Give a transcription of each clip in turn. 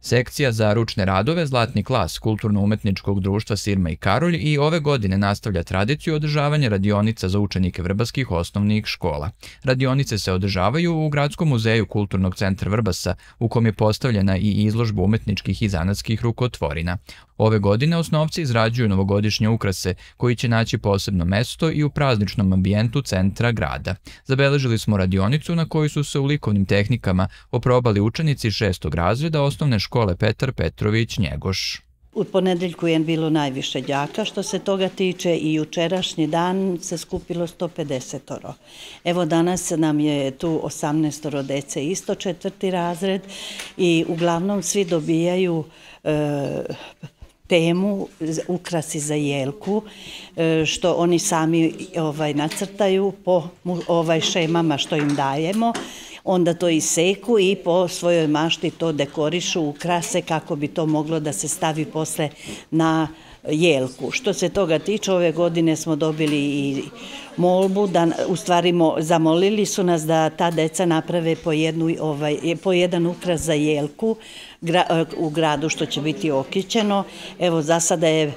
Sekcija za ručne radove Zlatni klas Kulturno-umetničkog društva Sirma i Karolj i ove godine nastavlja tradiciju održavanja radionica za učenike vrbaskih osnovnih škola. Radionice se održavaju u Gradskom muzeju Kulturnog centra Vrbasa, u kom je postavljena i izložba umetničkih i zanatskih rukotvorina. Ove godine osnovci izrađuju novogodišnje ukrase, koji će naći posebno mesto i u prazničnom ambijentu centra grada. Zabeležili smo radionicu na kojoj su se u likovnim tehnikama oprobali učenici šestog razreda osnovne škole škole Petar Petrović Njegoš. U ponedeljku je bilo najviše đaka, što se toga tiče i jučerašnji dan se skupilo 150 oro. Evo danas nam je tu 18 oro dece, isto četvrti razred i uglavnom svi dobijaju e, temu ukrasi za jelku e, što oni sami ovaj nacrtaju po ovaj šemama što im dajemo onda to iseku i po svojoj mašti to dekorišu, ukrase kako bi to moglo da se stavi posle na jelku. Što se toga tiče, ove godine smo dobili i molbu, da, u stvari mo, zamolili su nas da ta deca naprave po, jednu, ovaj, po jedan ukras za jelku gra, u gradu što će biti okićeno. Evo, za sada je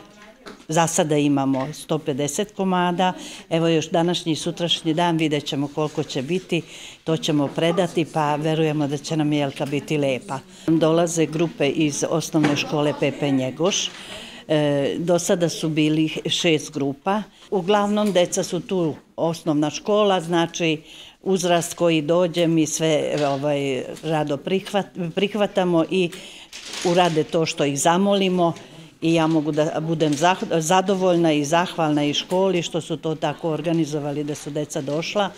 Za sada imamo 150 komada, evo još današnji i sutrašnji dan vidjet ćemo koliko će biti, to ćemo predati pa verujemo da će nam jelka biti lepa. Dolaze grupe iz osnovne škole Pepe Njegoš, e, do sada su bili šest grupa. Uglavnom, deca su tu osnovna škola, znači uzrast koji dođe mi sve ovaj, rado prihvat, prihvatamo i urade to što ih zamolimo i ja mogu da budem zadovoljna i zahvalna i školi što su to tako organizovali da su deca došla,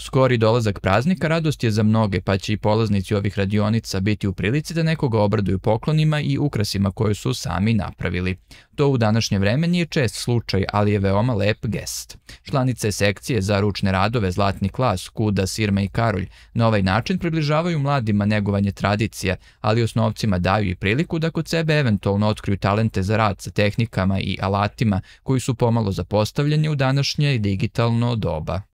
Skori dolazak praznika radost je za mnoge, pa će i polaznici ovih radionica biti u prilici da nekoga obraduju poklonima i ukrasima koje su sami napravili. To u današnje vreme nije čest slučaj, ali je veoma lep gest. Članice sekcije za ručne radove Zlatni klas, Kuda, Sirma i Karolj na ovaj način približavaju mladima negovanje tradicija, ali osnovcima daju i priliku da kod sebe eventualno otkriju talente za rad sa tehnikama i alatima koji su pomalo zapostavljeni u današnje digitalno doba.